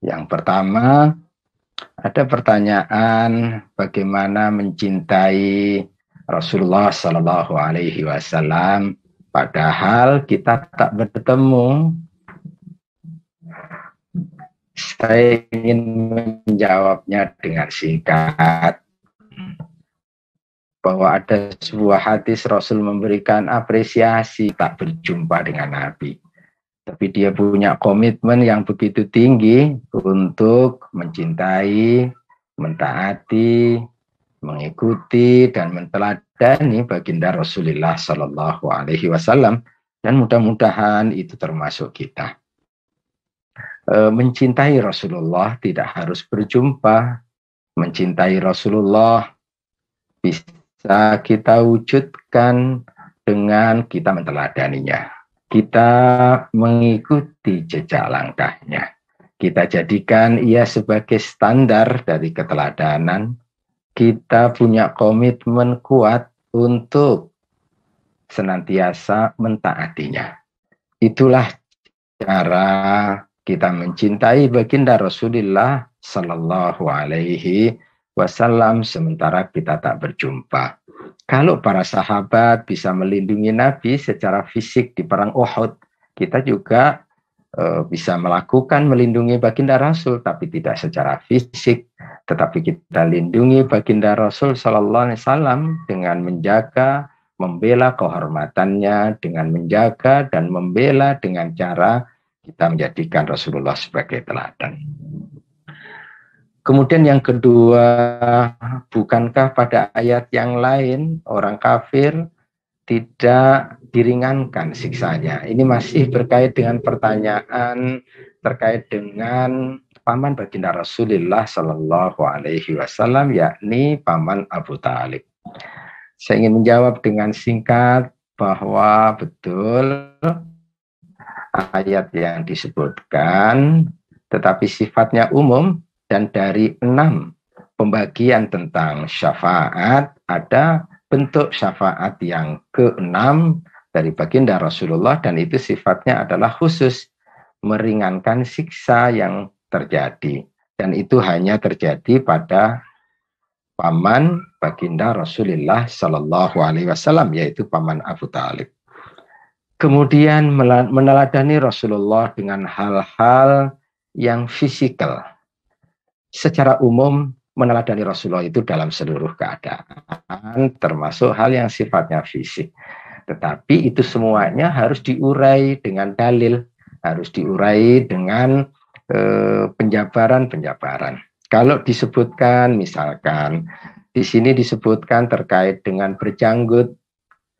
Yang pertama, ada pertanyaan bagaimana mencintai Rasulullah Shallallahu Alaihi Wasallam, padahal kita tak bertemu. Saya ingin menjawabnya dengan singkat bahwa ada sebuah hadis Rasul memberikan apresiasi tak berjumpa dengan Nabi tapi dia punya komitmen yang begitu tinggi untuk mencintai, mentaati, mengikuti dan menteladani baginda Rasulullah Shallallahu Alaihi Wasallam dan mudah-mudahan itu termasuk kita. E, mencintai Rasulullah tidak harus berjumpa, mencintai Rasulullah bisa kita wujudkan dengan kita menteladaninya kita mengikuti jejak langkahnya. Kita jadikan ia sebagai standar dari keteladanan. Kita punya komitmen kuat untuk senantiasa mentaatinya. Itulah cara kita mencintai baginda Rasulullah Sallallahu Alaihi Wasallam sementara kita tak berjumpa. Kalau para sahabat bisa melindungi Nabi secara fisik di perang Uhud, kita juga e, bisa melakukan melindungi baginda Rasul, tapi tidak secara fisik, tetapi kita lindungi baginda Rasul Shallallahu Alaihi Wasallam dengan menjaga, membela kehormatannya, dengan menjaga dan membela dengan cara kita menjadikan Rasulullah sebagai teladan. Kemudian yang kedua, bukankah pada ayat yang lain orang kafir tidak diringankan siksanya? Ini masih berkait dengan pertanyaan terkait dengan paman baginda Rasulullah Shallallahu Alaihi Wasallam yakni paman Abu Talib. Saya ingin menjawab dengan singkat bahwa betul ayat yang disebutkan, tetapi sifatnya umum dan dari enam pembagian tentang syafaat, ada bentuk syafaat yang keenam dari baginda Rasulullah dan itu sifatnya adalah khusus meringankan siksa yang terjadi dan itu hanya terjadi pada paman baginda Rasulullah Shallallahu Alaihi Wasallam yaitu paman Abu Talib. Kemudian meneladani Rasulullah dengan hal-hal yang fisikal, secara umum meneladani Rasulullah itu dalam seluruh keadaan, termasuk hal yang sifatnya fisik. Tetapi itu semuanya harus diurai dengan dalil, harus diurai dengan eh, penjabaran-penjabaran. Kalau disebutkan, misalkan di sini disebutkan terkait dengan berjanggut,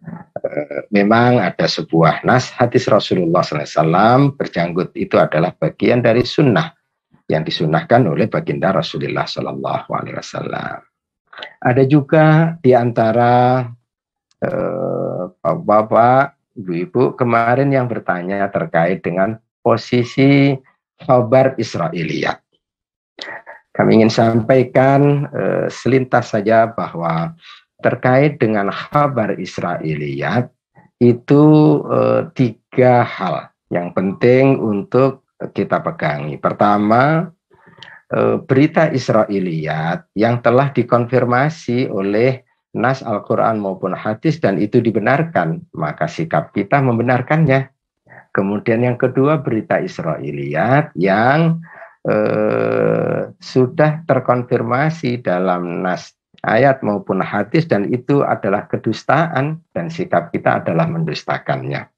eh, memang ada sebuah nas hadis Rasulullah SAW berjanggut itu adalah bagian dari sunnah yang disunahkan oleh baginda Rasulullah Shallallahu Alaihi Wasallam. Ada juga di antara eh, bapak-bapak, ibu-ibu kemarin yang bertanya terkait dengan posisi khabar Israeliyat. Kami ingin sampaikan eh, selintas saja bahwa terkait dengan khabar Israeliyat itu eh, tiga hal yang penting untuk kita pegangi. Pertama, eh, berita Israiliyat yang telah dikonfirmasi oleh nas Al-Quran maupun hadis dan itu dibenarkan, maka sikap kita membenarkannya. Kemudian yang kedua berita Israiliyat yang eh, sudah terkonfirmasi dalam nas ayat maupun hadis dan itu adalah kedustaan dan sikap kita adalah mendustakannya.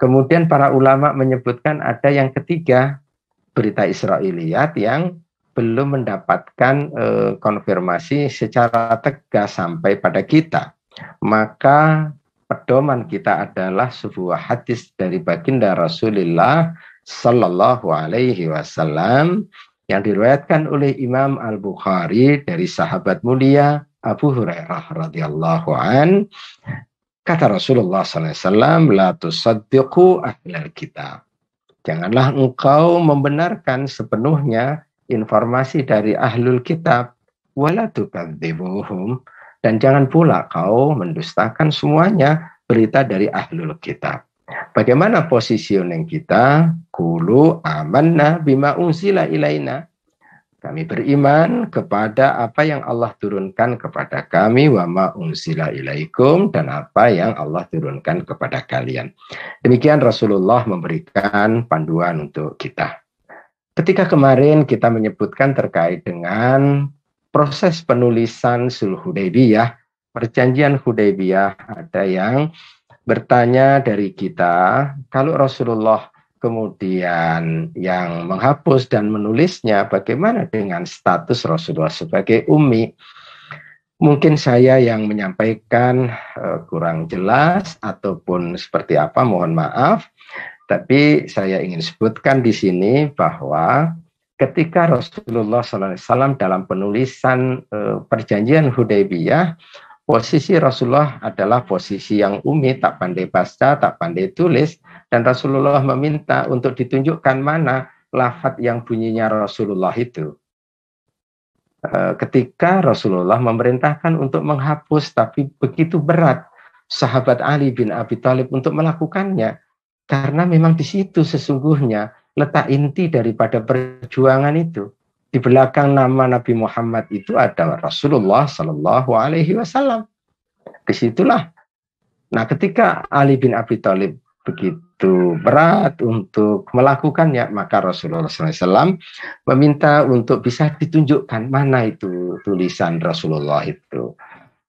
Kemudian para ulama menyebutkan ada yang ketiga berita Israeliat yang belum mendapatkan e, konfirmasi secara tegas sampai pada kita. Maka pedoman kita adalah sebuah hadis dari baginda Rasulullah Sallallahu Alaihi Wasallam yang diriwayatkan oleh Imam Al Bukhari dari sahabat mulia Abu Hurairah radhiyallahu an Kata Rasulullah SAW, La tusaddiqu ahlal kitab. Janganlah engkau membenarkan sepenuhnya informasi dari ahlul kitab. Wala tukadzibuhum. Dan jangan pula kau mendustakan semuanya berita dari ahlul kitab. Bagaimana positioning kita? Kulu amanna bima unsila ilaina. Kami beriman kepada apa yang Allah turunkan kepada kami wa ma unsila ilaikum dan apa yang Allah turunkan kepada kalian. Demikian Rasulullah memberikan panduan untuk kita. Ketika kemarin kita menyebutkan terkait dengan proses penulisan Sulh Hudaybiyah, perjanjian Hudaybiyah ada yang bertanya dari kita, kalau Rasulullah kemudian yang menghapus dan menulisnya, bagaimana dengan status Rasulullah sebagai ummi? Mungkin saya yang menyampaikan uh, kurang jelas ataupun seperti apa, mohon maaf. Tapi saya ingin sebutkan di sini bahwa ketika Rasulullah SAW dalam penulisan uh, perjanjian Hudaybiyah, posisi Rasulullah adalah posisi yang umi, tak pandai baca, tak pandai tulis, dan Rasulullah meminta untuk ditunjukkan mana lafat yang bunyinya Rasulullah itu. E, ketika Rasulullah memerintahkan untuk menghapus, tapi begitu berat sahabat Ali bin Abi Thalib untuk melakukannya, karena memang di situ sesungguhnya letak inti daripada perjuangan itu. Di belakang nama Nabi Muhammad itu adalah Rasulullah Shallallahu Alaihi Wasallam. Disitulah. Nah, ketika Ali bin Abi Thalib begitu begitu berat untuk melakukannya, maka Rasulullah SAW meminta untuk bisa ditunjukkan mana itu tulisan Rasulullah itu.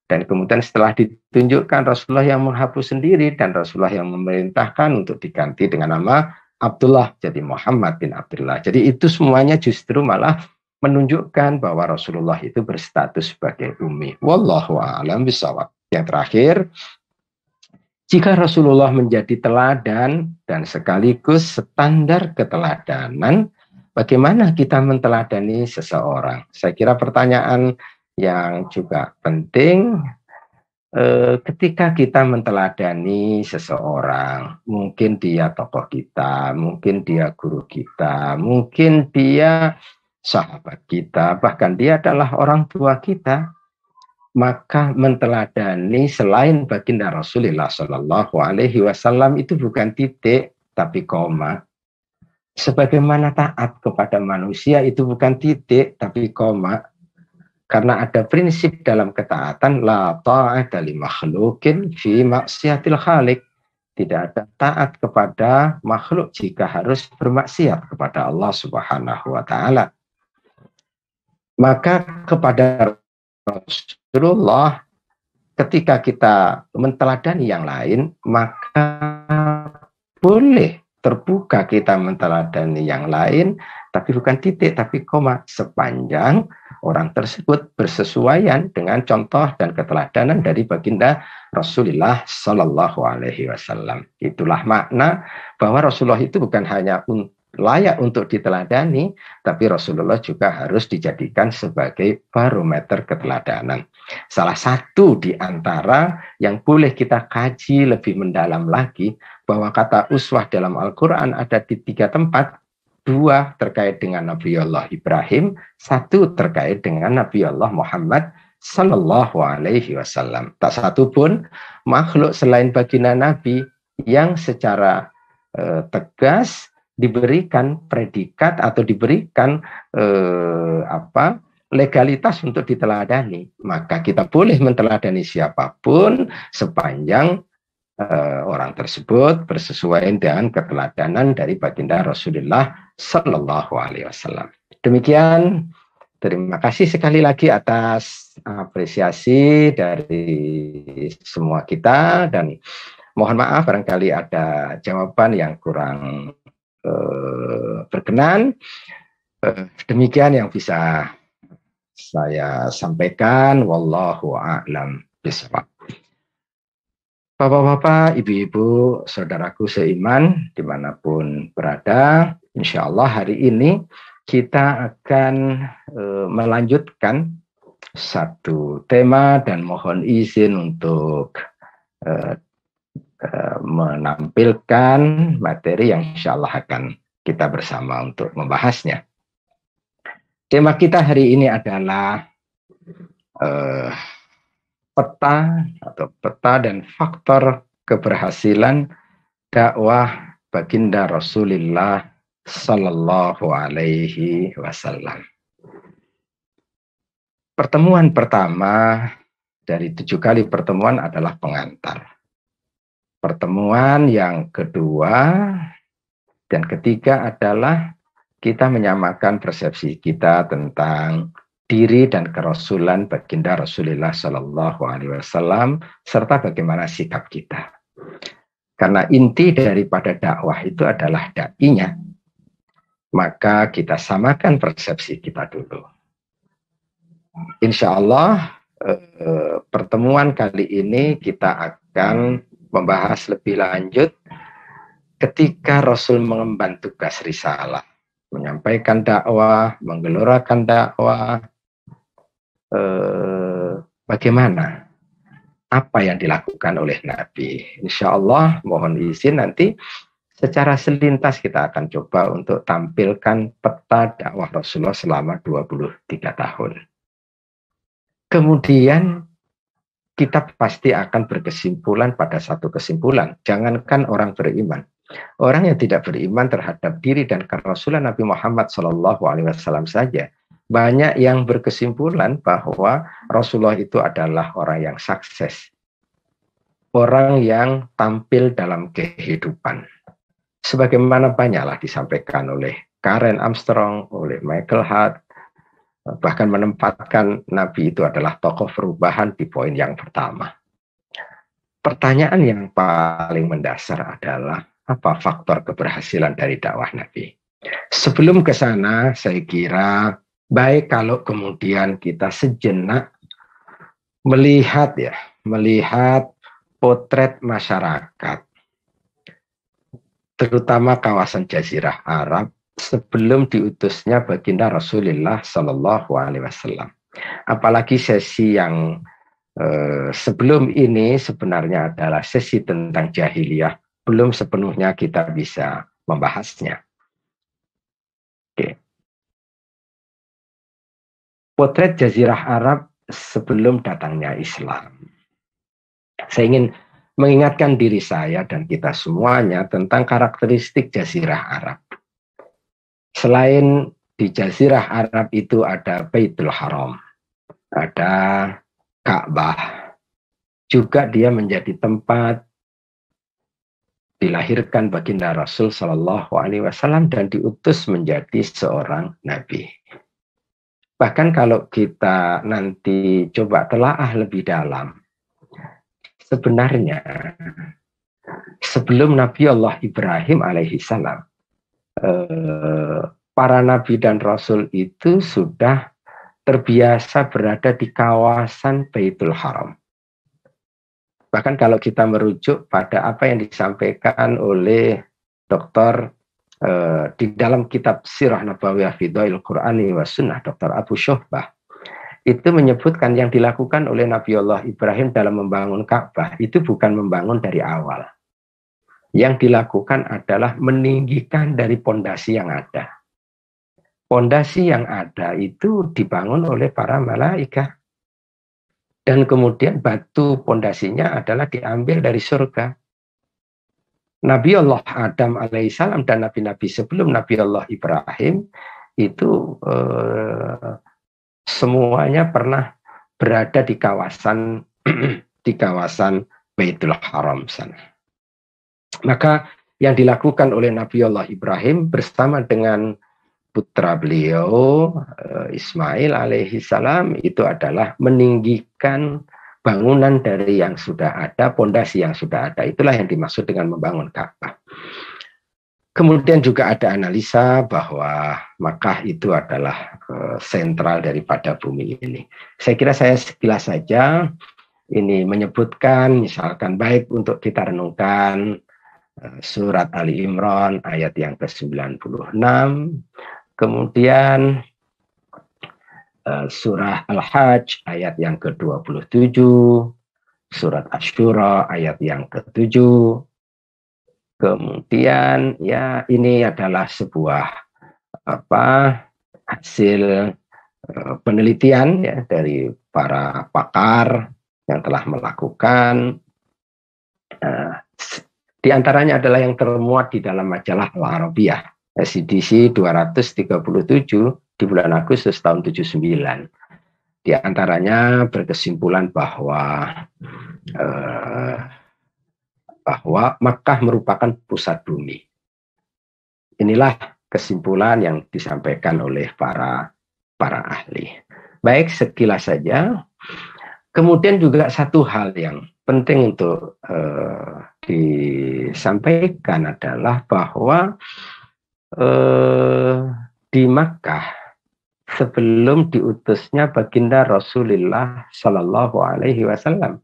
Dan kemudian setelah ditunjukkan Rasulullah yang menghapus sendiri dan Rasulullah yang memerintahkan untuk diganti dengan nama Abdullah jadi Muhammad bin Abdullah. Jadi itu semuanya justru malah menunjukkan bahwa Rasulullah itu berstatus sebagai umi. Wallahu a'lam bishawab. Yang terakhir, jika Rasulullah menjadi teladan dan sekaligus standar keteladanan, bagaimana kita menteladani seseorang? Saya kira pertanyaan yang juga penting eh, ketika kita menteladani seseorang, mungkin dia tokoh kita, mungkin dia guru kita, mungkin dia sahabat kita, bahkan dia adalah orang tua kita maka menteladani selain baginda Rasulullah Shallallahu Alaihi Wasallam itu bukan titik tapi koma. Sebagaimana taat kepada manusia itu bukan titik tapi koma. Karena ada prinsip dalam ketaatan la ta'at dari makhlukin fi maksiatil khalik. Tidak ada taat kepada makhluk jika harus bermaksiat kepada Allah Subhanahu wa taala. Maka kepada Rasulullah ketika kita menteladani yang lain maka boleh terbuka kita menteladani yang lain tapi bukan titik tapi koma sepanjang orang tersebut bersesuaian dengan contoh dan keteladanan dari baginda Rasulullah Shallallahu Alaihi Wasallam. Itulah makna bahwa Rasulullah itu bukan hanya untuk layak untuk diteladani, tapi Rasulullah juga harus dijadikan sebagai barometer keteladanan. Salah satu di antara yang boleh kita kaji lebih mendalam lagi bahwa kata uswah dalam Al-Quran ada di tiga tempat, dua terkait dengan Nabi Allah Ibrahim, satu terkait dengan Nabi Allah Muhammad Sallallahu Alaihi Wasallam. Tak satu pun makhluk selain baginda Nabi yang secara eh, tegas diberikan predikat atau diberikan eh, apa legalitas untuk diteladani maka kita boleh menteladani siapapun sepanjang eh, orang tersebut bersesuaian dengan keteladanan dari baginda Rasulullah Shallallahu Alaihi Wasallam demikian Terima kasih sekali lagi atas apresiasi dari semua kita dan mohon maaf barangkali ada jawaban yang kurang eh, berkenan. Eh, demikian yang bisa saya sampaikan. Wallahu a'lam bishawab. Bapak-bapak, ibu-ibu, saudaraku seiman dimanapun berada, insya Allah hari ini kita akan e, melanjutkan satu tema dan mohon izin untuk e, Eh, menampilkan materi yang insya Allah akan kita bersama untuk membahasnya. Tema kita hari ini adalah uh, peta atau peta dan faktor keberhasilan dakwah baginda Rasulullah Sallallahu Alaihi Wasallam. Pertemuan pertama dari tujuh kali pertemuan adalah pengantar Pertemuan yang kedua dan ketiga adalah kita menyamakan persepsi kita tentang diri dan kerasulan baginda Rasulullah Shallallahu Alaihi Wasallam serta bagaimana sikap kita. Karena inti daripada dakwah itu adalah dakinya, Maka kita samakan persepsi kita dulu. Insya Allah eh, eh, pertemuan kali ini kita akan membahas lebih lanjut ketika Rasul mengemban tugas risalah, menyampaikan dakwah, menggelorakan dakwah, eh, bagaimana apa yang dilakukan oleh Nabi. Insya Allah mohon izin nanti secara selintas kita akan coba untuk tampilkan peta dakwah Rasulullah selama 23 tahun. Kemudian kita pasti akan berkesimpulan pada satu kesimpulan. Jangankan orang beriman, orang yang tidak beriman terhadap diri dan kerasulan Nabi Muhammad SAW saja banyak yang berkesimpulan bahwa Rasulullah itu adalah orang yang sukses, orang yang tampil dalam kehidupan. Sebagaimana banyaklah disampaikan oleh Karen Armstrong, oleh Michael Hart, bahkan menempatkan Nabi itu adalah tokoh perubahan di poin yang pertama. Pertanyaan yang paling mendasar adalah apa faktor keberhasilan dari dakwah Nabi? Sebelum ke sana, saya kira baik kalau kemudian kita sejenak melihat ya, melihat potret masyarakat, terutama kawasan Jazirah Arab sebelum diutusnya baginda Rasulullah Shallallahu Alaihi Wasallam. Apalagi sesi yang eh, sebelum ini sebenarnya adalah sesi tentang jahiliyah, belum sepenuhnya kita bisa membahasnya. Oke. Potret Jazirah Arab sebelum datangnya Islam. Saya ingin mengingatkan diri saya dan kita semuanya tentang karakteristik jazirah Arab. Selain di Jazirah Arab itu ada Baitul Haram, ada Ka'bah. Juga dia menjadi tempat dilahirkan baginda Rasul Shallallahu Alaihi Wasallam dan diutus menjadi seorang nabi. Bahkan kalau kita nanti coba telaah lebih dalam, sebenarnya sebelum Nabi Allah Ibrahim alaihi salam, Eh, para nabi dan rasul itu sudah terbiasa berada di kawasan Baitul Haram. Bahkan kalau kita merujuk pada apa yang disampaikan oleh dokter Eh, di dalam kitab Sirah Nabawiyah Fidoil Qur'ani wa Sunnah Dr. Abu Syuhbah itu menyebutkan yang dilakukan oleh Nabi Allah Ibrahim dalam membangun Ka'bah itu bukan membangun dari awal yang dilakukan adalah meninggikan dari pondasi yang ada. Pondasi yang ada itu dibangun oleh para malaikat. Dan kemudian batu pondasinya adalah diambil dari surga. Nabi Allah Adam alaihissalam dan nabi-nabi sebelum Nabi Allah Ibrahim itu eh, semuanya pernah berada di kawasan di kawasan Baitul Haram sana. Maka yang dilakukan oleh Nabi Allah Ibrahim bersama dengan putra beliau eh, Ismail alaihi salam itu adalah meninggikan bangunan dari yang sudah ada, pondasi yang sudah ada. Itulah yang dimaksud dengan membangun Ka'bah. Kemudian juga ada analisa bahwa Makkah itu adalah eh, sentral daripada bumi ini. Saya kira saya sekilas saja ini menyebutkan misalkan baik untuk kita renungkan Eh, surat Ali Imran ayat yang ke-96 kemudian eh, surah Al-Hajj ayat yang ke-27 surat Asyura ayat yang ke-7 kemudian ya ini adalah sebuah apa hasil eh, penelitian ya dari para pakar yang telah melakukan uh, di antaranya adalah yang termuat di dalam majalah Al-Arabiyah, SDC 237 di bulan Agustus tahun 79. Di antaranya berkesimpulan bahwa eh, bahwa Mekah merupakan pusat bumi. Inilah kesimpulan yang disampaikan oleh para para ahli. Baik, sekilas saja. Kemudian juga satu hal yang penting untuk uh, disampaikan adalah bahwa uh, di Makkah sebelum diutusnya baginda Rasulullah Shallallahu Alaihi Wasallam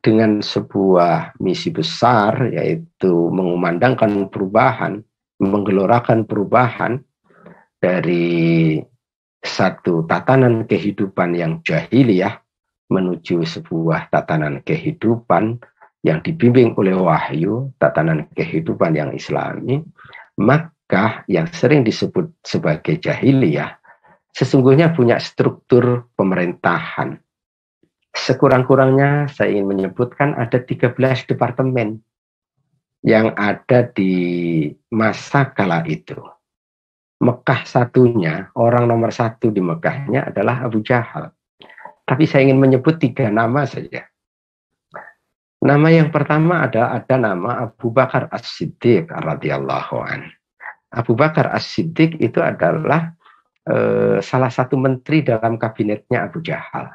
dengan sebuah misi besar yaitu mengumandangkan perubahan, menggelorakan perubahan dari satu tatanan kehidupan yang jahiliyah menuju sebuah tatanan kehidupan yang dibimbing oleh wahyu, tatanan kehidupan yang islami, maka yang sering disebut sebagai jahiliyah sesungguhnya punya struktur pemerintahan. Sekurang-kurangnya saya ingin menyebutkan ada 13 departemen yang ada di masa kala itu. Mekah satunya, orang nomor satu di Mekahnya adalah Abu Jahal. Tapi saya ingin menyebut tiga nama saja. Nama yang pertama ada ada nama Abu Bakar As-Siddiq radhiyallahu an. Abu Bakar As-Siddiq itu adalah eh, salah satu menteri dalam kabinetnya Abu Jahal.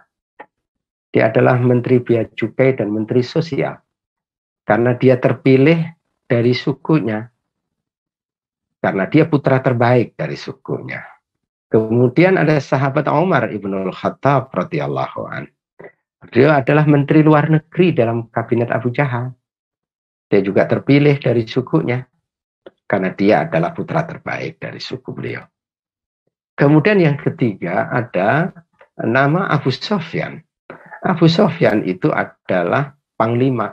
Dia adalah menteri bea cukai dan menteri sosial. Karena dia terpilih dari sukunya. Karena dia putra terbaik dari sukunya. Kemudian ada sahabat Umar Ibnul Khattab radhiyallahu an. Beliau adalah menteri luar negeri dalam kabinet Abu Jahal. Dia juga terpilih dari sukunya karena dia adalah putra terbaik dari suku beliau. Kemudian yang ketiga ada nama Abu Sofyan. Abu Sofyan itu adalah panglima.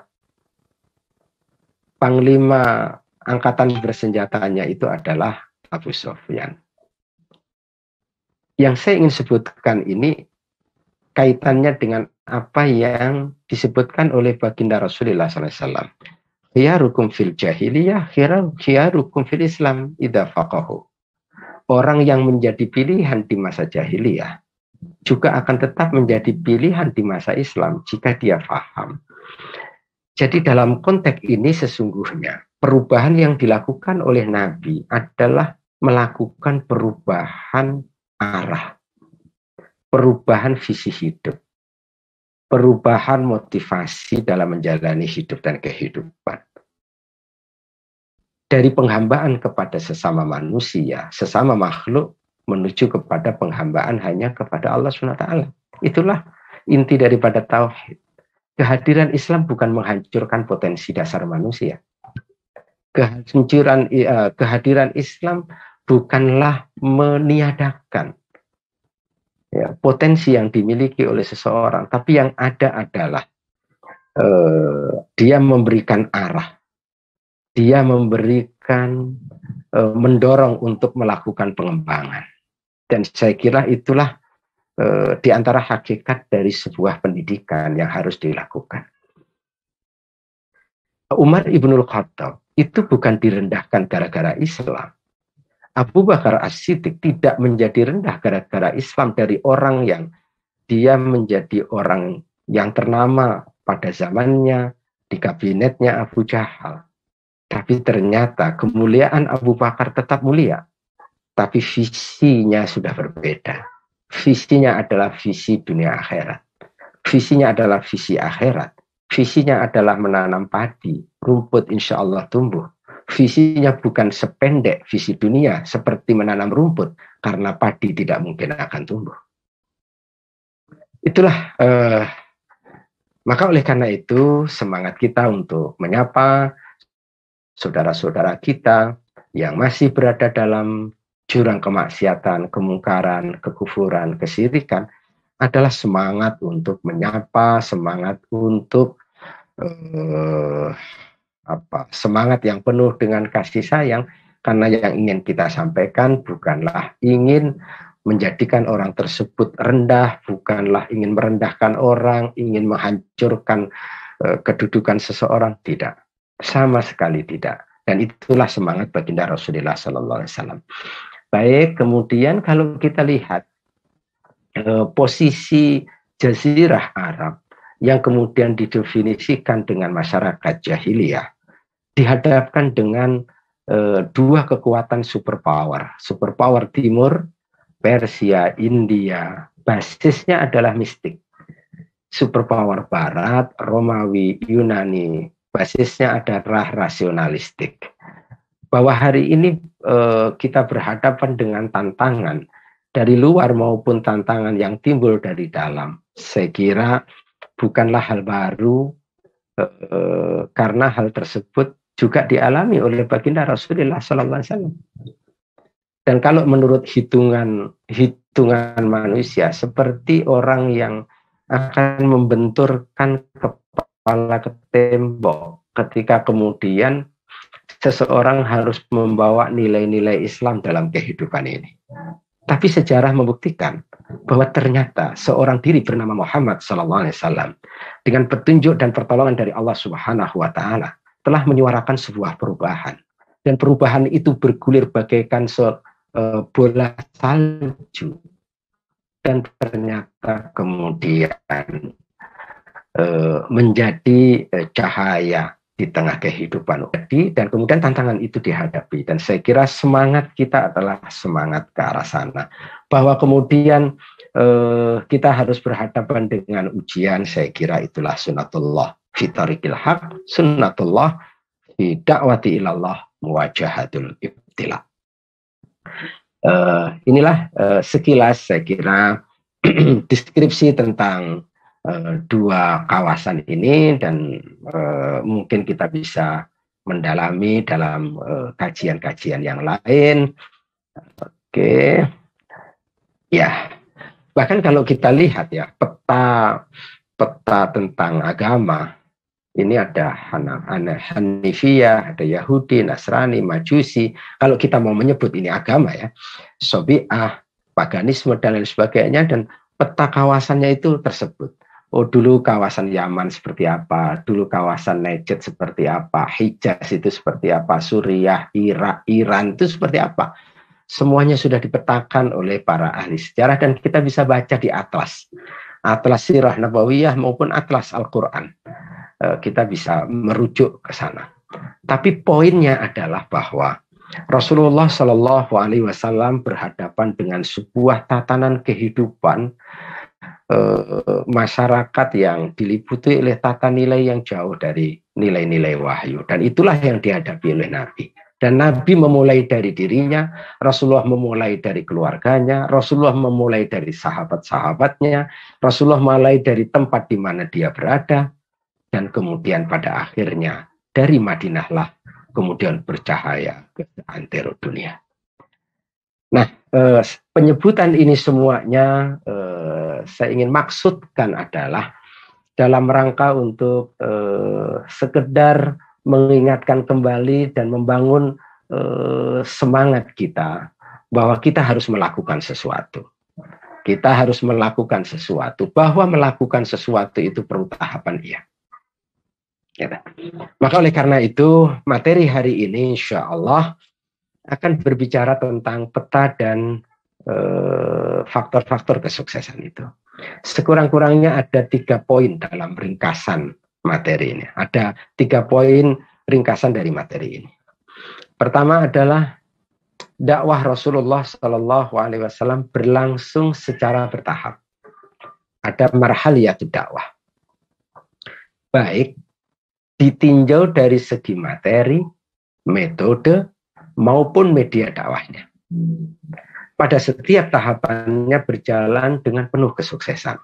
Panglima angkatan bersenjatanya itu adalah Abu Sofyan yang saya ingin sebutkan ini kaitannya dengan apa yang disebutkan oleh baginda Rasulullah SAW. ya rukum fil jahiliyah, ya rukum fil Islam idha faqahu. Orang yang menjadi pilihan di masa jahiliyah juga akan tetap menjadi pilihan di masa Islam jika dia faham. Jadi dalam konteks ini sesungguhnya perubahan yang dilakukan oleh Nabi adalah melakukan perubahan arah, perubahan visi hidup, perubahan motivasi dalam menjalani hidup dan kehidupan. Dari penghambaan kepada sesama manusia, sesama makhluk, menuju kepada penghambaan hanya kepada Allah SWT. Itulah inti daripada tauhid. Kehadiran Islam bukan menghancurkan potensi dasar manusia. Kehancuran, eh, kehadiran Islam bukanlah meniadakan ya, potensi yang dimiliki oleh seseorang, tapi yang ada adalah eh, dia memberikan arah, dia memberikan eh, mendorong untuk melakukan pengembangan, dan saya kira itulah eh, di antara hakikat dari sebuah pendidikan yang harus dilakukan. Umar ibnul Khattab itu bukan direndahkan gara-gara Islam, Abu Bakar As-Siddiq tidak menjadi rendah gara-gara Islam dari orang yang dia menjadi orang yang ternama pada zamannya di kabinetnya Abu Jahal. Tapi ternyata kemuliaan Abu Bakar tetap mulia, tapi visinya sudah berbeda. Visinya adalah visi dunia akhirat. Visinya adalah visi akhirat. Visinya adalah menanam padi, rumput insya Allah tumbuh visinya bukan sependek visi dunia seperti menanam rumput karena padi tidak mungkin akan tumbuh. Itulah eh, maka oleh karena itu semangat kita untuk menyapa saudara-saudara kita yang masih berada dalam jurang kemaksiatan, kemungkaran, kekufuran, kesirikan adalah semangat untuk menyapa, semangat untuk eh, apa semangat yang penuh dengan kasih sayang karena yang ingin kita sampaikan bukanlah ingin menjadikan orang tersebut rendah, bukanlah ingin merendahkan orang, ingin menghancurkan uh, kedudukan seseorang, tidak. Sama sekali tidak. Dan itulah semangat baginda Rasulullah Sallallahu Alaihi Wasallam. Baik, kemudian kalau kita lihat uh, posisi Jazirah Arab yang kemudian didefinisikan dengan masyarakat jahiliyah, dihadapkan dengan eh, dua kekuatan superpower, superpower timur Persia, India, basisnya adalah mistik. Superpower barat, Romawi, Yunani, basisnya adalah rasionalistik. Bahwa hari ini eh, kita berhadapan dengan tantangan dari luar maupun tantangan yang timbul dari dalam. Saya kira bukanlah hal baru eh, karena hal tersebut juga dialami oleh baginda Rasulullah saw Dan kalau menurut hitungan hitungan manusia, seperti orang yang akan membenturkan kepala ke tembok ketika kemudian seseorang harus membawa nilai-nilai Islam dalam kehidupan ini. Tapi sejarah membuktikan bahwa ternyata seorang diri bernama Muhammad saw dengan petunjuk dan pertolongan dari Allah Subhanahu Wa Taala telah menyuarakan sebuah perubahan dan perubahan itu bergulir bagaikan se, uh, bola salju dan ternyata kemudian uh, menjadi uh, cahaya di tengah kehidupan jadi dan kemudian tantangan itu dihadapi dan saya kira semangat kita adalah semangat ke arah sana bahwa kemudian kita harus berhadapan dengan ujian saya kira itulah sunatullah fitarikil haq sunnatullah fi dakwati ilallah muwajahatul ibtila. Uh, inilah uh, sekilas saya kira deskripsi tentang uh, dua kawasan ini dan uh, mungkin kita bisa mendalami dalam kajian-kajian uh, yang lain. Oke. Okay. Ya. Bahkan kalau kita lihat ya peta peta tentang agama ini ada Hanifiyah, ada Yahudi, Nasrani, Majusi. Kalau kita mau menyebut ini agama ya, Sobiah, paganisme dan lain sebagainya dan peta kawasannya itu tersebut. Oh dulu kawasan Yaman seperti apa, dulu kawasan Najd seperti apa, Hijaz itu seperti apa, Suriah, Irak, Iran itu seperti apa. Semuanya sudah dipetakan oleh para ahli sejarah dan kita bisa baca di atlas. Atlas Sirah Nabawiyah maupun Atlas Al-Quran. Eh, kita bisa merujuk ke sana. Tapi poinnya adalah bahwa Rasulullah Shallallahu Alaihi Wasallam berhadapan dengan sebuah tatanan kehidupan eh, masyarakat yang diliputi oleh tata nilai yang jauh dari nilai-nilai wahyu dan itulah yang dihadapi oleh Nabi dan Nabi memulai dari dirinya, Rasulullah memulai dari keluarganya, Rasulullah memulai dari sahabat-sahabatnya, Rasulullah mulai dari tempat di mana dia berada, dan kemudian pada akhirnya dari Madinahlah kemudian bercahaya ke antero dunia. Nah, eh, penyebutan ini semuanya eh, saya ingin maksudkan adalah dalam rangka untuk eh, sekedar mengingatkan kembali dan membangun eh, semangat kita bahwa kita harus melakukan sesuatu kita harus melakukan sesuatu. Bahwa melakukan sesuatu itu perlu tahapan iya. Ya. Maka oleh karena itu materi hari ini insya Allah akan berbicara tentang peta dan eh, faktor-faktor eh, kesuksesan itu. Sekurang-kurangnya ada tiga poin dalam ringkasan materi ini. Ada tiga poin ringkasan dari materi ini. Pertama adalah dakwah Rasulullah Shallallahu Alaihi Wasallam berlangsung secara bertahap. Ada marhaliyah dakwah. Baik ditinjau dari segi materi, metode, maupun media dakwahnya. Pada setiap tahapannya berjalan dengan penuh kesuksesan.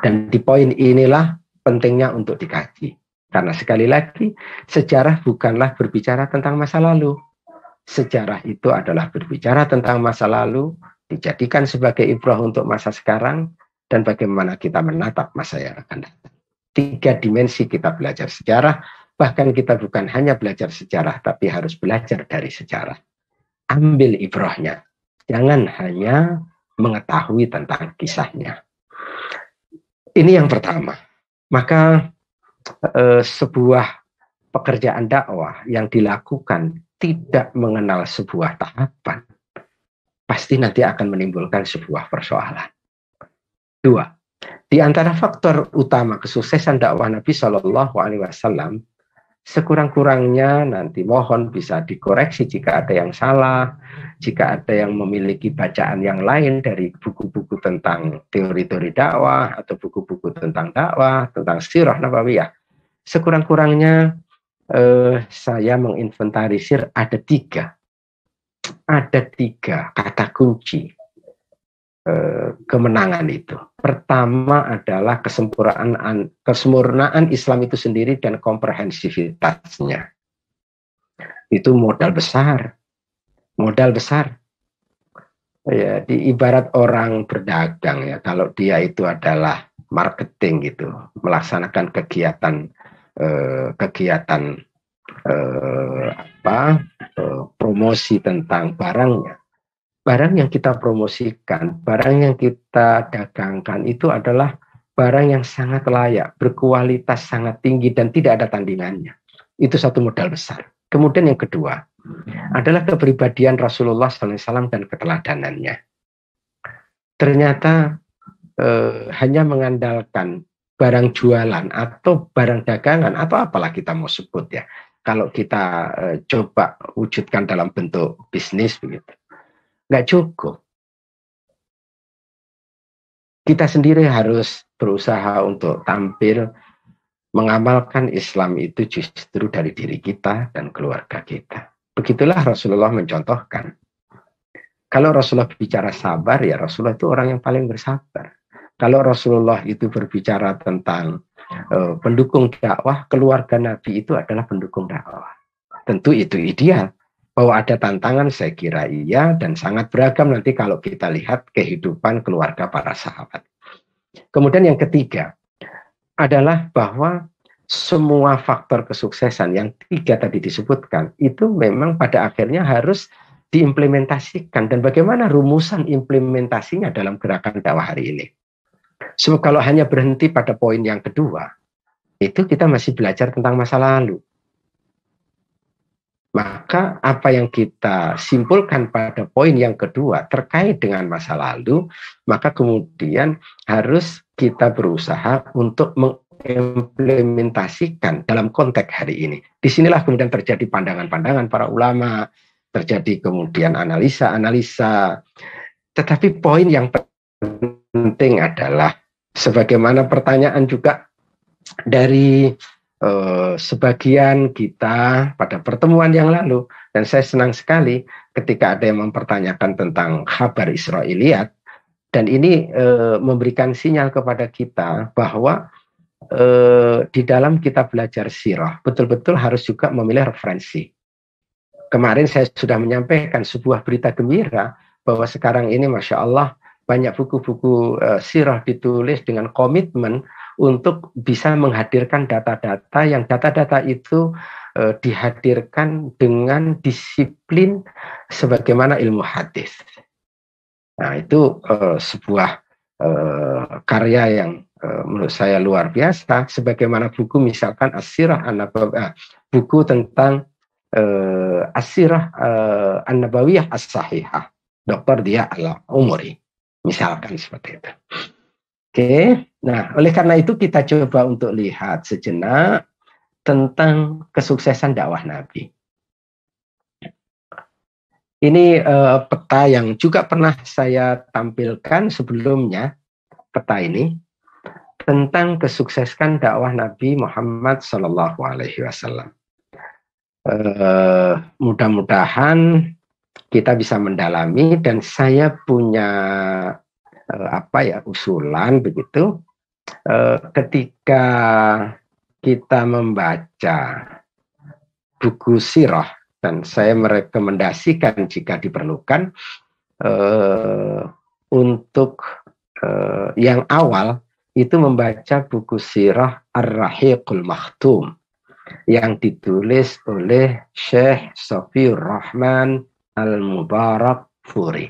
Dan di poin inilah pentingnya untuk dikaji. Karena sekali lagi, sejarah bukanlah berbicara tentang masa lalu. Sejarah itu adalah berbicara tentang masa lalu, dijadikan sebagai ibrah untuk masa sekarang, dan bagaimana kita menatap masa yang akan datang tiga dimensi kita belajar sejarah, bahkan kita bukan hanya belajar sejarah, tapi harus belajar dari sejarah. Ambil ibrahnya, jangan hanya mengetahui tentang kisahnya. Ini yang pertama. Maka eh, sebuah pekerjaan dakwah yang dilakukan tidak mengenal sebuah tahapan, pasti nanti akan menimbulkan sebuah persoalan. Dua, di antara faktor utama kesuksesan dakwah Nabi Shallallahu Alaihi Wasallam, sekurang-kurangnya nanti mohon bisa dikoreksi jika ada yang salah, jika ada yang memiliki bacaan yang lain dari buku-buku tentang teori-teori dakwah atau buku-buku tentang dakwah tentang sirah ya, Sekurang-kurangnya eh, saya menginventarisir ada tiga, ada tiga kata kunci Eh, kemenangan itu. Pertama adalah kesempurnaan kesempurnaan Islam itu sendiri dan komprehensivitasnya. Itu modal besar. Modal besar. Ya, di ibarat orang berdagang ya, kalau dia itu adalah marketing gitu, melaksanakan kegiatan eh, kegiatan eh, apa? Eh, promosi tentang barangnya barang yang kita promosikan, barang yang kita dagangkan itu adalah barang yang sangat layak, berkualitas sangat tinggi dan tidak ada tandingannya. Itu satu modal besar. Kemudian yang kedua adalah kepribadian Rasulullah SAW dan keteladanannya. Ternyata eh, hanya mengandalkan barang jualan atau barang dagangan atau apalah kita mau sebut ya. Kalau kita eh, coba wujudkan dalam bentuk bisnis begitu nggak cukup. Kita sendiri harus berusaha untuk tampil mengamalkan Islam itu justru dari diri kita dan keluarga kita. Begitulah Rasulullah mencontohkan. Kalau Rasulullah berbicara sabar, ya Rasulullah itu orang yang paling bersabar. Kalau Rasulullah itu berbicara tentang uh, pendukung dakwah, keluarga Nabi itu adalah pendukung dakwah. Tentu itu ideal. Bahwa oh, ada tantangan saya kira iya dan sangat beragam nanti kalau kita lihat kehidupan keluarga para sahabat. Kemudian yang ketiga adalah bahwa semua faktor kesuksesan yang tiga tadi disebutkan itu memang pada akhirnya harus diimplementasikan dan bagaimana rumusan implementasinya dalam gerakan dakwah hari ini. Sebab so, kalau hanya berhenti pada poin yang kedua, itu kita masih belajar tentang masa lalu maka apa yang kita simpulkan pada poin yang kedua terkait dengan masa lalu, maka kemudian harus kita berusaha untuk mengimplementasikan dalam konteks hari ini. Disinilah kemudian terjadi pandangan-pandangan para ulama, terjadi kemudian analisa-analisa. Tetapi poin yang penting adalah sebagaimana pertanyaan juga dari Eh, sebagian kita pada pertemuan yang lalu dan saya senang sekali ketika ada yang mempertanyakan tentang kabar Israeliat dan ini eh, memberikan sinyal kepada kita bahwa eh, di dalam kita belajar sirah betul-betul harus juga memilih referensi. Kemarin saya sudah menyampaikan sebuah berita gembira bahwa sekarang ini masya Allah banyak buku-buku uh, sirah ditulis dengan komitmen untuk bisa menghadirkan data-data yang data-data itu e, dihadirkan dengan disiplin sebagaimana ilmu hadis. Nah, itu e, sebuah e, karya yang e, menurut saya luar biasa sebagaimana buku misalkan Asirah As eh, buku tentang eh, Asirah eh, An-Nabawiyah As-Sahihah Dr. Dia Al-Umuri misalkan seperti itu. Oke, nah oleh karena itu kita coba untuk lihat sejenak tentang kesuksesan dakwah Nabi. Ini uh, peta yang juga pernah saya tampilkan sebelumnya, peta ini tentang kesuksesan dakwah Nabi Muhammad Shallallahu Alaihi Wasallam. Eh, mudah-mudahan kita bisa mendalami dan saya punya Eh, apa ya usulan begitu eh, ketika kita membaca buku sirah dan saya merekomendasikan jika diperlukan eh, untuk yang awal itu membaca buku sirah Ar-Rahiqul Maktum yang ditulis oleh Syekh Sofiur Rahman Al-Mubarak Furi.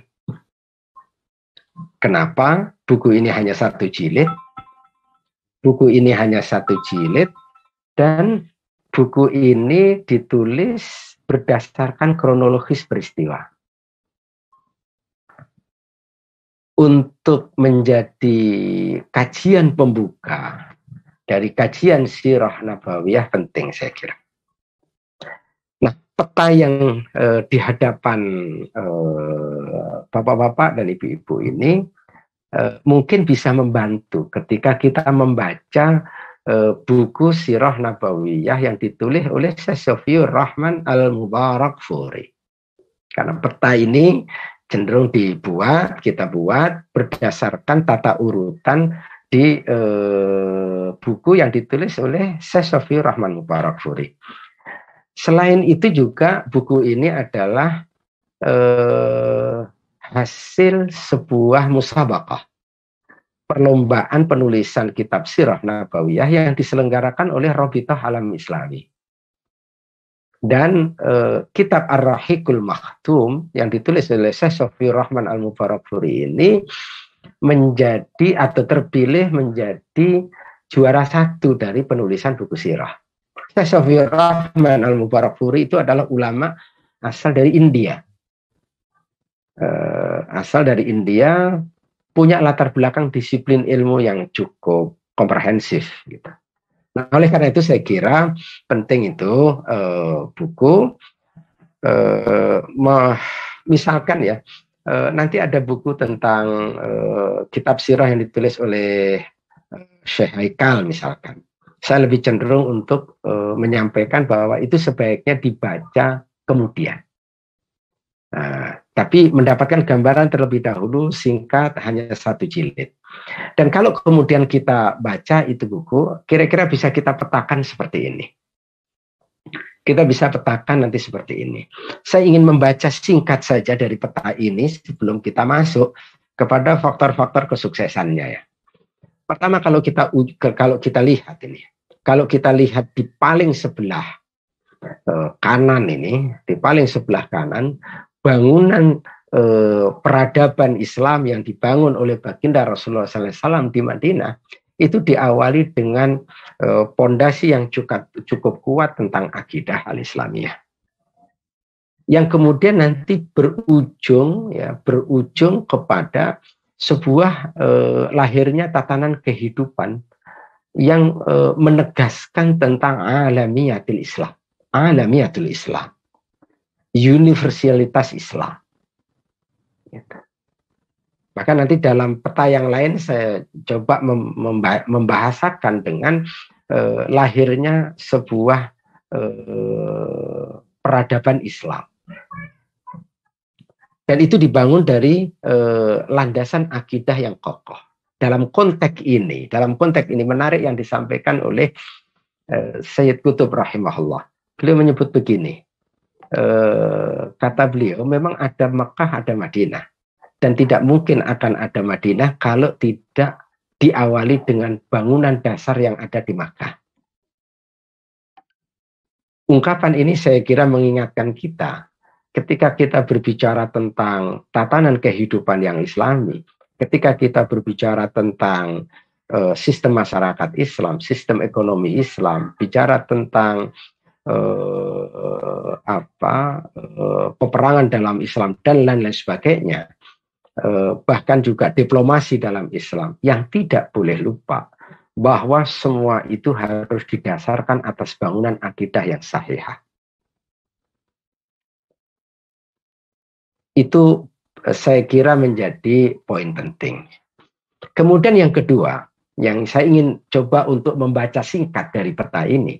Kenapa buku ini hanya satu jilid? Buku ini hanya satu jilid dan buku ini ditulis berdasarkan kronologis peristiwa. Untuk menjadi kajian pembuka dari kajian sirah nabawiyah penting saya kira. Nah, peta yang eh, di hadapan eh, bapak-bapak dan ibu-ibu ini Eh, mungkin bisa membantu ketika kita membaca eh, buku Sirah Nabawiyah yang ditulis oleh Syekh Sofiur Rahman Al-Mubarak Furi. Karena peta ini cenderung dibuat, kita buat berdasarkan tata urutan di eh, buku yang ditulis oleh Syekh Sofiur Rahman Mubarak Furi. Selain itu juga buku ini adalah eh, hasil sebuah musabakah perlombaan penulisan kitab sirah nabawiyah yang diselenggarakan oleh Robitah Alam Islami. Dan e, kitab Ar-Rahikul Maktum yang ditulis oleh Syekh Sofi Rahman Al-Mubarakfuri ini menjadi atau terpilih menjadi juara satu dari penulisan buku sirah. Syekh Sofi Rahman Al-Mubarakfuri itu adalah ulama asal dari India eh, asal dari India punya latar belakang disiplin ilmu yang cukup komprehensif gitu. Nah, oleh karena itu saya kira penting itu eh, buku eh, misalkan ya eh, nanti ada buku tentang eh, kitab sirah yang ditulis oleh eh, Syekh Haikal misalkan. Saya lebih cenderung untuk eh, menyampaikan bahwa itu sebaiknya dibaca kemudian. Nah, tapi mendapatkan gambaran terlebih dahulu singkat hanya satu jilid. Dan kalau kemudian kita baca itu buku, kira-kira bisa kita petakan seperti ini. Kita bisa petakan nanti seperti ini. Saya ingin membaca singkat saja dari peta ini sebelum kita masuk kepada faktor-faktor kesuksesannya ya. Pertama kalau kita kalau kita lihat ini, kalau kita lihat di paling sebelah eh, kanan ini, di paling sebelah kanan bangunan eh, peradaban Islam yang dibangun oleh baginda Rasulullah SAW di Madinah itu diawali dengan eh, pondasi eh, yang cukup, cukup kuat tentang akidah al-Islamiyah. Yang kemudian nanti berujung ya berujung kepada sebuah eh, lahirnya tatanan kehidupan yang eh, menegaskan tentang alamiyatul Islam. Alamiyatul Islam universalitas Islam. Maka ya nanti dalam peta yang lain saya coba membahasakan dengan eh, lahirnya sebuah eh, peradaban Islam. Dan itu dibangun dari eh, landasan akidah yang kokoh. Dalam konteks ini, dalam konteks ini menarik yang disampaikan oleh eh, Sayyid Qutub rahimahullah. Beliau menyebut begini, eh, kata beliau memang ada Mekah, ada Madinah. Dan tidak mungkin akan ada Madinah kalau tidak diawali dengan bangunan dasar yang ada di Mekah. Ungkapan ini saya kira mengingatkan kita ketika kita berbicara tentang tatanan kehidupan yang islami, ketika kita berbicara tentang uh, sistem masyarakat Islam, sistem ekonomi Islam, bicara tentang eh, apa eh, peperangan dalam Islam dan lain-lain sebagainya eh, bahkan juga diplomasi dalam Islam yang tidak boleh lupa bahwa semua itu harus didasarkan atas bangunan akidah yang sahihah. Itu eh, saya kira menjadi poin penting. Kemudian yang kedua, yang saya ingin coba untuk membaca singkat dari peta ini,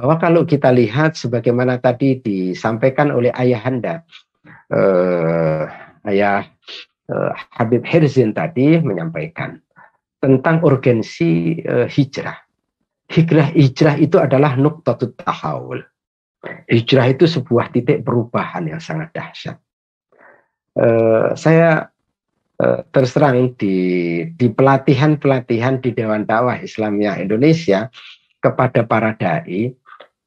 bahwa kalau kita lihat sebagaimana tadi disampaikan oleh ayahanda eh, ayah eh, Habib Herzin tadi menyampaikan tentang urgensi eh, hijrah. Hijrah hijrah itu adalah nuktatut tahawul. Hijrah itu sebuah titik perubahan yang sangat dahsyat. Eh, saya eh, terus di di pelatihan pelatihan di Dewan Dakwah Islamiyah Indonesia kepada para dai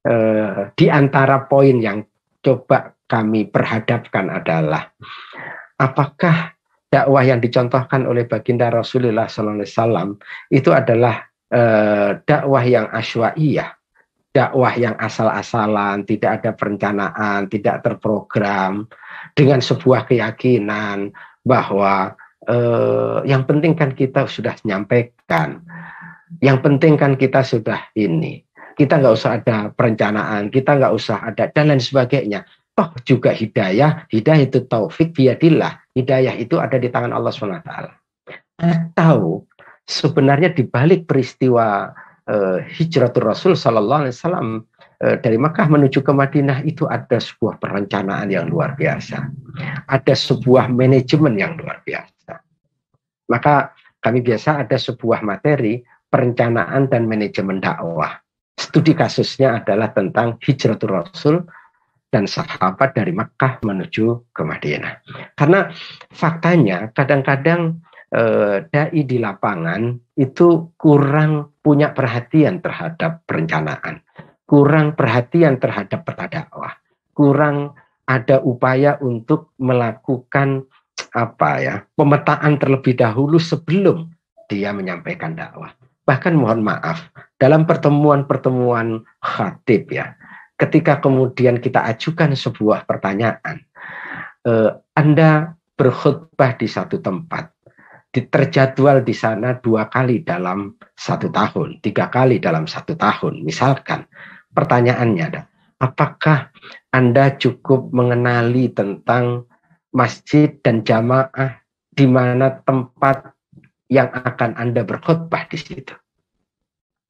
Eh, di antara poin yang coba kami perhadapkan adalah apakah dakwah yang dicontohkan oleh baginda Rasulullah SAW itu adalah eh, dakwah yang aswaiyah, dakwah yang asal-asalan, tidak ada perencanaan, tidak terprogram, dengan sebuah keyakinan bahwa eh, yang penting kan kita sudah menyampaikan, yang penting kan kita sudah ini kita nggak usah ada perencanaan, kita nggak usah ada dan lain sebagainya. Toh juga hidayah, hidayah itu taufik biadillah. Hidayah itu ada di tangan Allah SWT. Atau sebenarnya di balik peristiwa eh, hijratul Rasul saw eh, dari Mekah menuju ke Madinah itu ada sebuah perencanaan yang luar biasa, ada sebuah manajemen yang luar biasa. Maka kami biasa ada sebuah materi perencanaan dan manajemen dakwah studi kasusnya adalah tentang hijratul rasul dan sahabat dari Mekah menuju ke Madinah. Karena faktanya kadang-kadang e, dai di lapangan itu kurang punya perhatian terhadap perencanaan, kurang perhatian terhadap peta dakwah, kurang ada upaya untuk melakukan apa ya pemetaan terlebih dahulu sebelum dia menyampaikan dakwah bahkan mohon maaf dalam pertemuan-pertemuan khatib ya ketika kemudian kita ajukan sebuah pertanyaan eh, Anda berkhutbah di satu tempat terjadwal di sana dua kali dalam satu tahun tiga kali dalam satu tahun misalkan pertanyaannya ada apakah Anda cukup mengenali tentang masjid dan jamaah di mana tempat yang akan Anda berkhotbah di situ?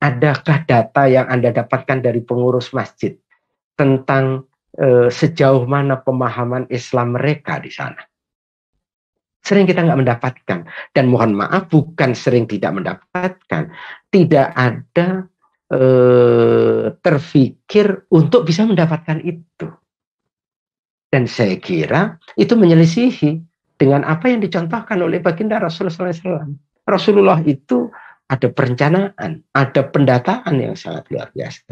Adakah data yang Anda dapatkan dari pengurus masjid tentang e, sejauh mana pemahaman Islam mereka di sana? Sering kita nggak mendapatkan dan mohon maaf bukan sering tidak mendapatkan, tidak ada e, terfikir untuk bisa mendapatkan itu. Dan saya kira itu menyelisihi dengan apa yang dicontohkan oleh baginda Rasulullah SAW. Rasulullah itu ada perencanaan, ada pendataan yang sangat luar biasa.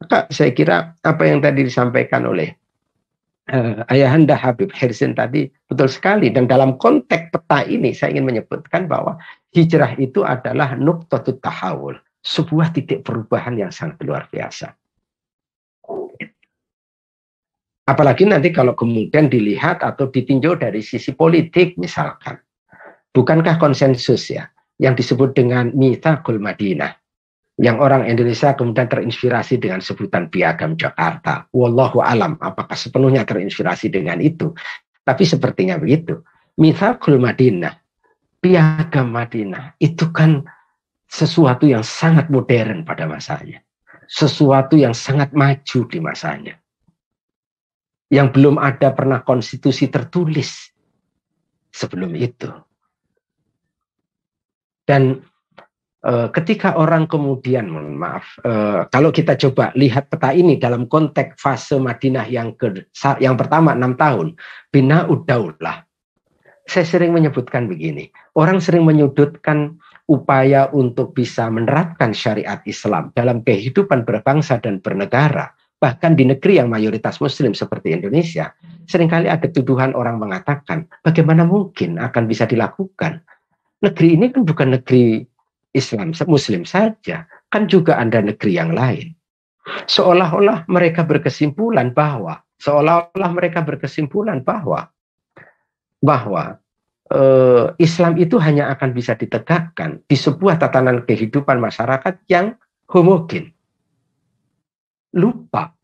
Maka saya kira apa yang tadi disampaikan oleh uh, Ayahanda Habib Hersin tadi betul sekali. Dan dalam konteks peta ini saya ingin menyebutkan bahwa hijrah itu adalah nuktotut tahawul. Sebuah titik perubahan yang sangat luar biasa. Apalagi nanti kalau kemudian dilihat atau ditinjau dari sisi politik misalkan. Bukankah konsensus ya yang disebut dengan Gul Madinah yang orang Indonesia kemudian terinspirasi dengan sebutan piagam Jakarta. Wallahu alam apakah sepenuhnya terinspirasi dengan itu. Tapi sepertinya begitu. Gul Madinah, piagam Madinah itu kan sesuatu yang sangat modern pada masanya. Sesuatu yang sangat maju di masanya yang belum ada pernah konstitusi tertulis sebelum itu. Dan e, ketika orang kemudian, mohon maaf, e, kalau kita coba lihat peta ini dalam konteks fase Madinah yang ke, yang pertama enam tahun, bina udaulah. Saya sering menyebutkan begini, orang sering menyudutkan upaya untuk bisa menerapkan syariat Islam dalam kehidupan berbangsa dan bernegara bahkan di negeri yang mayoritas muslim seperti Indonesia, seringkali ada tuduhan orang mengatakan, bagaimana mungkin akan bisa dilakukan? Negeri ini kan bukan negeri Islam muslim saja, kan juga ada negeri yang lain. Seolah-olah mereka berkesimpulan bahwa seolah-olah mereka berkesimpulan bahwa bahwa eh, Islam itu hanya akan bisa ditegakkan di sebuah tatanan kehidupan masyarakat yang homogen lupa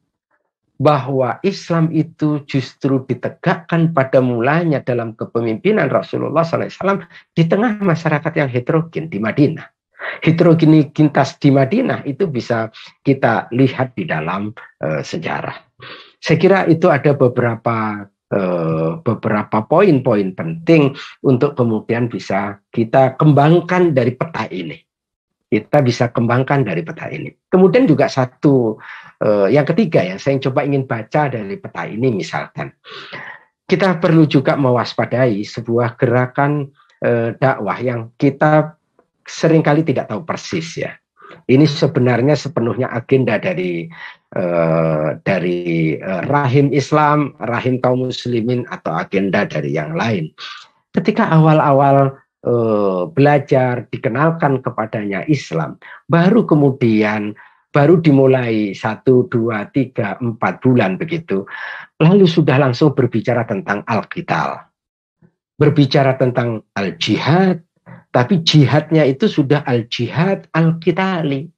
bahwa Islam itu justru ditegakkan pada mulanya dalam kepemimpinan Rasulullah SAW di tengah masyarakat yang heterogen di Madinah. Heterogenitas di Madinah itu bisa kita lihat di dalam uh, sejarah. Saya kira itu ada beberapa uh, beberapa poin-poin penting untuk kemudian bisa kita kembangkan dari peta ini. Kita bisa kembangkan dari peta ini. Kemudian juga satu Uh, yang ketiga ya, saya coba ingin baca dari peta ini misalkan. Kita perlu juga mewaspadai sebuah gerakan uh, dakwah yang kita seringkali tidak tahu persis ya. Ini sebenarnya sepenuhnya agenda dari uh, dari rahim Islam, rahim kaum muslimin atau agenda dari yang lain. Ketika awal-awal belajar dikenalkan kepadanya Islam, baru kemudian baru dimulai satu dua tiga empat bulan begitu, lalu sudah langsung berbicara tentang alkitab Berbicara tentang al-jihad, tapi jihadnya itu sudah al-jihad al kitali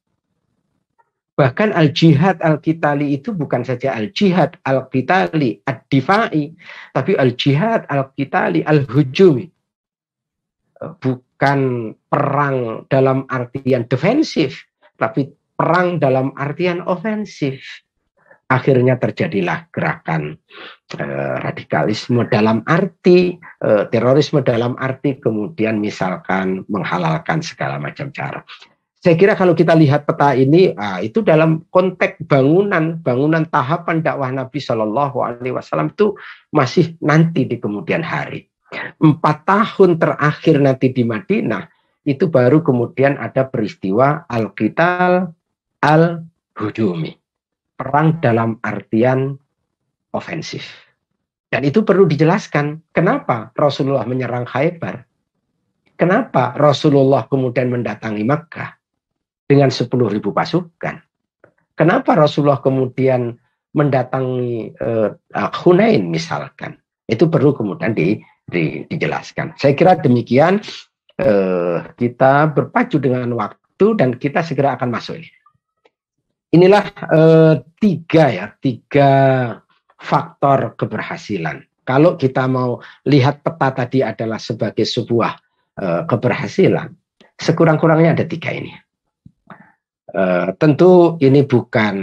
Bahkan al-jihad al kitali itu bukan saja al-jihad al kitali ad-difa'i, tapi al-jihad al kitali al-hujumi. Bukan perang dalam artian defensif, tapi perang dalam artian ofensif akhirnya terjadilah gerakan eh, radikalisme dalam arti eh, terorisme dalam arti kemudian misalkan menghalalkan segala macam cara. Saya kira kalau kita lihat peta ini ah, itu dalam konteks bangunan bangunan tahapan dakwah Nabi Shallallahu Alaihi Wasallam itu masih nanti di kemudian hari. Empat tahun terakhir nanti di Madinah itu baru kemudian ada peristiwa Al-Qital al-hujumi. Perang dalam artian ofensif. Dan itu perlu dijelaskan. Kenapa Rasulullah menyerang Khaybar? Kenapa Rasulullah kemudian mendatangi Makkah dengan 10.000 pasukan? Kenapa Rasulullah kemudian mendatangi eh, eh, Hunain misalkan? Itu perlu kemudian di, di, dijelaskan. Saya kira demikian uh, kita berpacu dengan waktu dan kita segera akan masuk ini inilah eh, tiga ya tiga faktor keberhasilan. Kalau kita mau lihat peta tadi adalah sebagai sebuah eh, keberhasilan, sekurang-kurangnya ada tiga ini. Uh, tentu ini bukan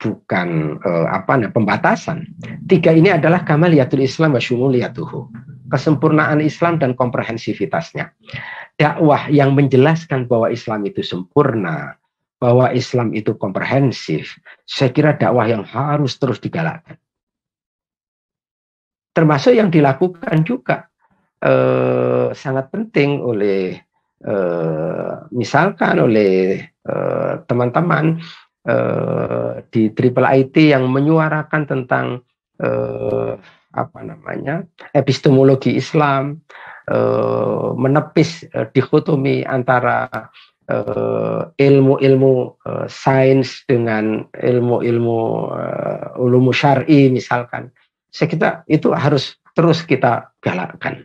bukan uh, apa nah, pembatasan. Tiga ini adalah kamaliyatul Islam wa syumuliyatuhu. Kesempurnaan Islam dan komprehensivitasnya. Dakwah yang menjelaskan bahwa Islam itu sempurna, bahwa Islam itu komprehensif, saya kira dakwah yang harus terus digalakkan. Termasuk yang dilakukan juga eh, sangat penting oleh eh, misalkan oleh eh, teman-teman eh, eh, di Triple IT yang menyuarakan tentang eh, apa namanya epistemologi Islam, eh, menepis eh, dikotomi antara Eh, ilmu-ilmu uh, sains dengan ilmu-ilmu uh, eh, ulumu syari misalkan. Saya kita itu harus terus kita galakkan.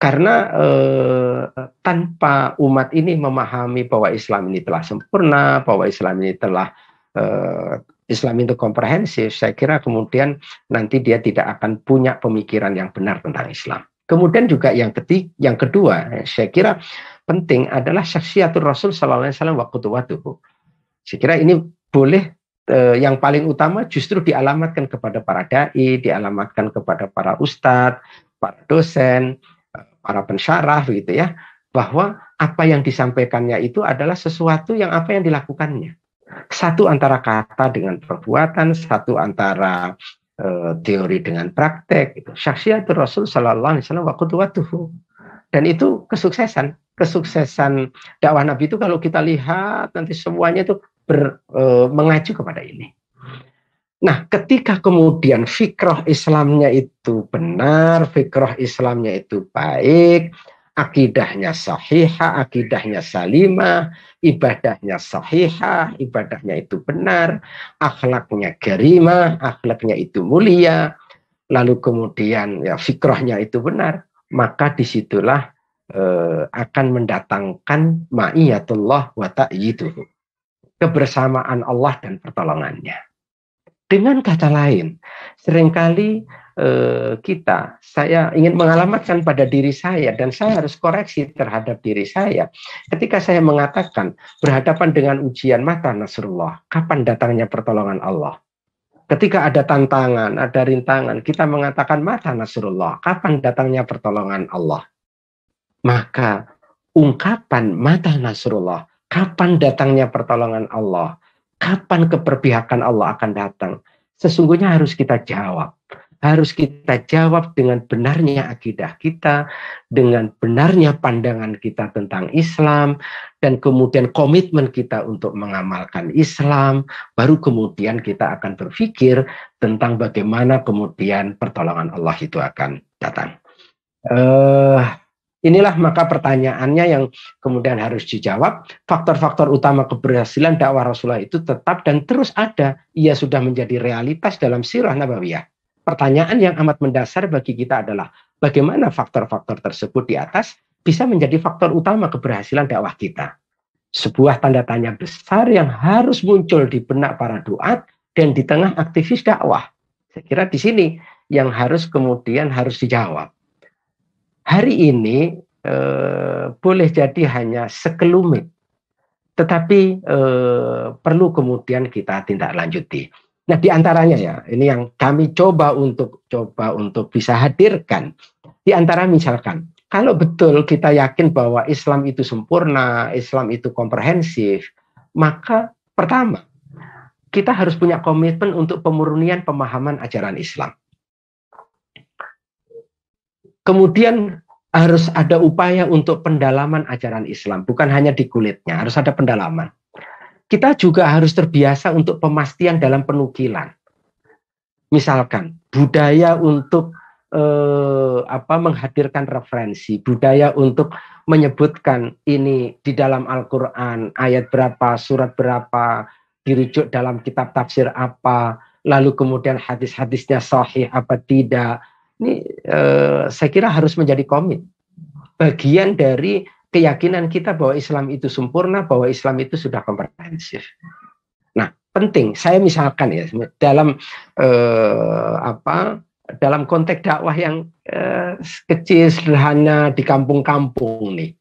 Karena eh, tanpa umat ini memahami bahwa Islam ini telah sempurna, bahwa Islam ini telah eh, Islam itu komprehensif, saya kira kemudian nanti dia tidak akan punya pemikiran yang benar tentang Islam. Kemudian juga yang ketiga, yang kedua, saya kira penting adalah syaksiatur Rasul Sallallahu Alaihi Wasallam waktu waktu. Saya kira ini boleh eh, yang paling utama justru dialamatkan kepada para dai, dialamatkan kepada para ustadz, para dosen, eh, para pensyarah gitu ya, bahwa apa yang disampaikannya itu adalah sesuatu yang apa yang dilakukannya. Satu antara kata dengan perbuatan, satu antara eh, teori dengan praktek itu Syaksiatur Rasul Sallallahu Alaihi Wasallam waktu waktu. Dan itu kesuksesan. Kesuksesan dakwah Nabi itu kalau kita lihat nanti semuanya itu ber, e, mengacu kepada ini. Nah, ketika kemudian fikroh Islamnya itu benar, fikroh Islamnya itu baik, akidahnya sahihah, akidahnya salimah, ibadahnya sahihah, ibadahnya itu benar, akhlaknya gerimah, akhlaknya itu mulia, lalu kemudian ya fikrohnya itu benar maka disitulah eh, akan mendatangkan ma'iyatullah wa ta'yiduhu. Kebersamaan Allah dan pertolongannya. Dengan kata lain, seringkali eh, kita, saya ingin mengalamatkan pada diri saya dan saya harus koreksi terhadap diri saya. Ketika saya mengatakan berhadapan dengan ujian mata Nasrullah, kapan datangnya pertolongan Allah? ketika ada tantangan, ada rintangan, kita mengatakan mata Nasrullah, kapan datangnya pertolongan Allah? Maka ungkapan mata Nasrullah, kapan datangnya pertolongan Allah? Kapan keperpihakan Allah akan datang? Sesungguhnya harus kita jawab harus kita jawab dengan benarnya akidah kita, dengan benarnya pandangan kita tentang Islam, dan kemudian komitmen kita untuk mengamalkan Islam, baru kemudian kita akan berpikir tentang bagaimana kemudian pertolongan Allah itu akan datang. Uh, Inilah maka pertanyaannya yang kemudian harus dijawab. Faktor-faktor utama keberhasilan dakwah Rasulullah itu tetap dan terus ada. Ia sudah menjadi realitas dalam sirah Nabawiyah pertanyaan yang amat mendasar bagi kita adalah bagaimana faktor-faktor tersebut di atas bisa menjadi faktor utama keberhasilan dakwah kita. Sebuah tanda tanya besar yang harus muncul di benak para doa dan di tengah aktivis dakwah. Saya kira di sini yang harus kemudian harus dijawab. Hari ini eh, boleh jadi hanya sekelumit, tetapi eh, perlu kemudian kita tindak lanjuti. Nah, diantaranya ya, ini yang kami coba untuk coba untuk bisa hadirkan. Di antara misalkan, kalau betul kita yakin bahwa Islam itu sempurna, Islam itu komprehensif, maka pertama kita harus punya komitmen untuk pemurnian pemahaman ajaran Islam. Kemudian harus ada upaya untuk pendalaman ajaran Islam, bukan hanya di kulitnya, harus ada pendalaman kita juga harus terbiasa untuk pemastian dalam penukilan. Misalkan budaya untuk eh, apa menghadirkan referensi, budaya untuk menyebutkan ini di dalam Al-Qur'an ayat berapa, surat berapa, dirujuk dalam kitab tafsir apa, lalu kemudian hadis-hadisnya sahih apa tidak. Ini eh, saya kira harus menjadi komit bagian dari keyakinan kita bahwa Islam itu sempurna, bahwa Islam itu sudah komprehensif. Nah, penting. Saya misalkan ya dalam eh, apa dalam konteks dakwah yang eh, kecil sederhana di kampung-kampung nih,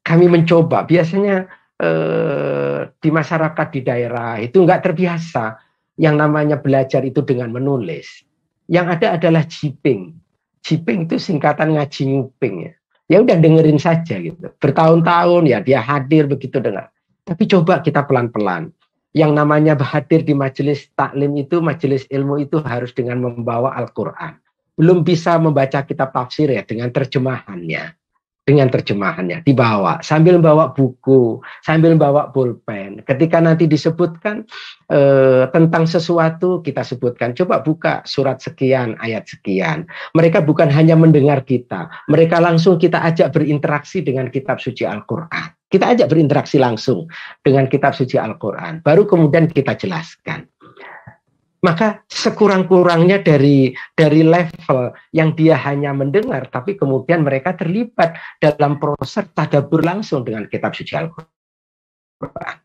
kami mencoba. Biasanya eh, di masyarakat di daerah itu nggak terbiasa yang namanya belajar itu dengan menulis. Yang ada adalah jiping. Jiping itu singkatan ngaji nguping ya ya udah dengerin saja gitu. Bertahun-tahun ya dia hadir begitu dengar. Tapi coba kita pelan-pelan. Yang namanya hadir di majelis taklim itu, majelis ilmu itu harus dengan membawa Al-Quran. Belum bisa membaca kitab tafsir ya dengan terjemahannya dengan terjemahannya dibawa sambil bawa buku sambil bawa pulpen ketika nanti disebutkan eh, tentang sesuatu kita sebutkan coba buka surat sekian ayat sekian mereka bukan hanya mendengar kita mereka langsung kita ajak berinteraksi dengan kitab suci Al-Qur'an kita ajak berinteraksi langsung dengan kitab suci Al-Qur'an baru kemudian kita jelaskan maka sekurang-kurangnya dari dari level yang dia hanya mendengar tapi kemudian mereka terlibat dalam proses tadabur langsung dengan kitab suci Al-Qur'an.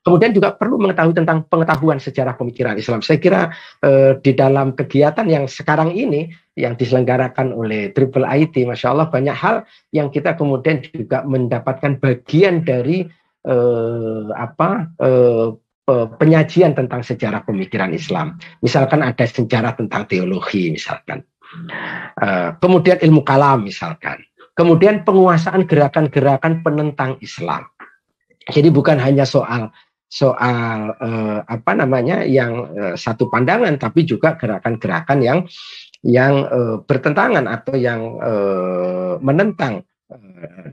Kemudian juga perlu mengetahui tentang pengetahuan sejarah pemikiran Islam. Saya kira eh, di dalam kegiatan yang sekarang ini yang diselenggarakan oleh Triple IT, masya Allah banyak hal yang kita kemudian juga mendapatkan bagian dari eh, apa eh, Eh, penyajian tentang sejarah pemikiran Islam. Misalkan ada sejarah tentang teologi misalkan. Eh, kemudian ilmu kalam misalkan. Kemudian penguasaan gerakan-gerakan penentang Islam. Jadi bukan hanya soal soal eh, apa namanya yang eh, satu pandangan tapi juga gerakan-gerakan yang yang eh, bertentangan atau yang eh, menentang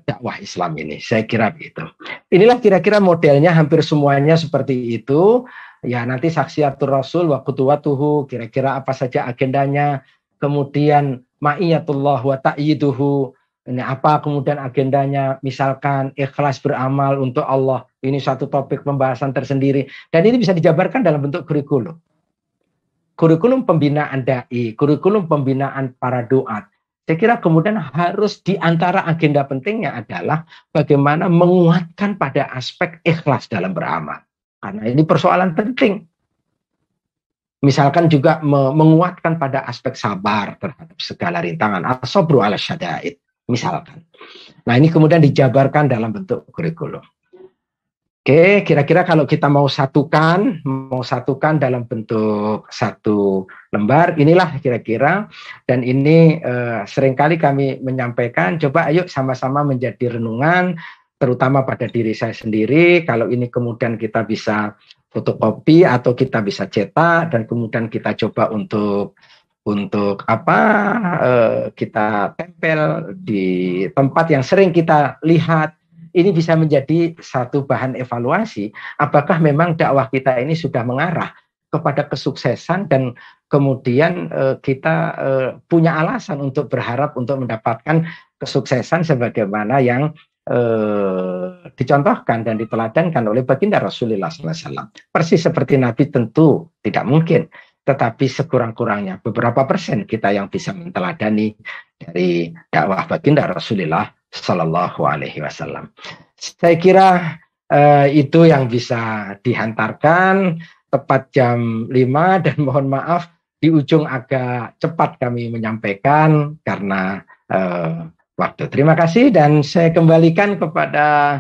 dakwah Islam ini. Saya kira begitu. Inilah kira-kira modelnya hampir semuanya seperti itu. Ya nanti saksi atur Rasul waktu tua tuhu kira-kira apa saja agendanya. Kemudian ma'iyatullah wa ta'yiduhu. Ini apa kemudian agendanya? Misalkan ikhlas beramal untuk Allah. Ini satu topik pembahasan tersendiri. Dan ini bisa dijabarkan dalam bentuk kurikulum. Kurikulum pembinaan da'i, kurikulum pembinaan para do'at. Saya kira kemudian harus di antara agenda pentingnya adalah bagaimana menguatkan pada aspek ikhlas dalam beramal. Karena ini persoalan penting. Misalkan juga menguatkan pada aspek sabar terhadap segala rintangan. Asobru ala syada'id, misalkan. Nah ini kemudian dijabarkan dalam bentuk kurikulum. Oke, kira-kira kalau kita mau satukan, mau satukan dalam bentuk satu lembar, inilah kira-kira. Dan ini eh, seringkali kami menyampaikan, coba ayo sama-sama menjadi renungan, terutama pada diri saya sendiri. Kalau ini kemudian kita bisa fotokopi atau kita bisa cetak dan kemudian kita coba untuk untuk apa eh, kita tempel di tempat yang sering kita lihat ini bisa menjadi satu bahan evaluasi apakah memang dakwah kita ini sudah mengarah kepada kesuksesan dan kemudian eh, kita eh, punya alasan untuk berharap untuk mendapatkan kesuksesan sebagaimana yang eh, dicontohkan dan diteladankan oleh baginda Rasulullah SAW. Persis seperti Nabi tentu tidak mungkin, tetapi sekurang-kurangnya beberapa persen kita yang bisa menteladani dari dakwah baginda Rasulullah Shallallahu Alaihi Wasallam. Saya kira uh, itu yang bisa dihantarkan tepat jam 5 dan mohon maaf di ujung agak cepat kami menyampaikan karena uh, waktu. Terima kasih dan saya kembalikan kepada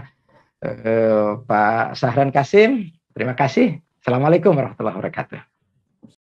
uh, Pak Sahran Kasim. Terima kasih. Assalamualaikum warahmatullahi wabarakatuh.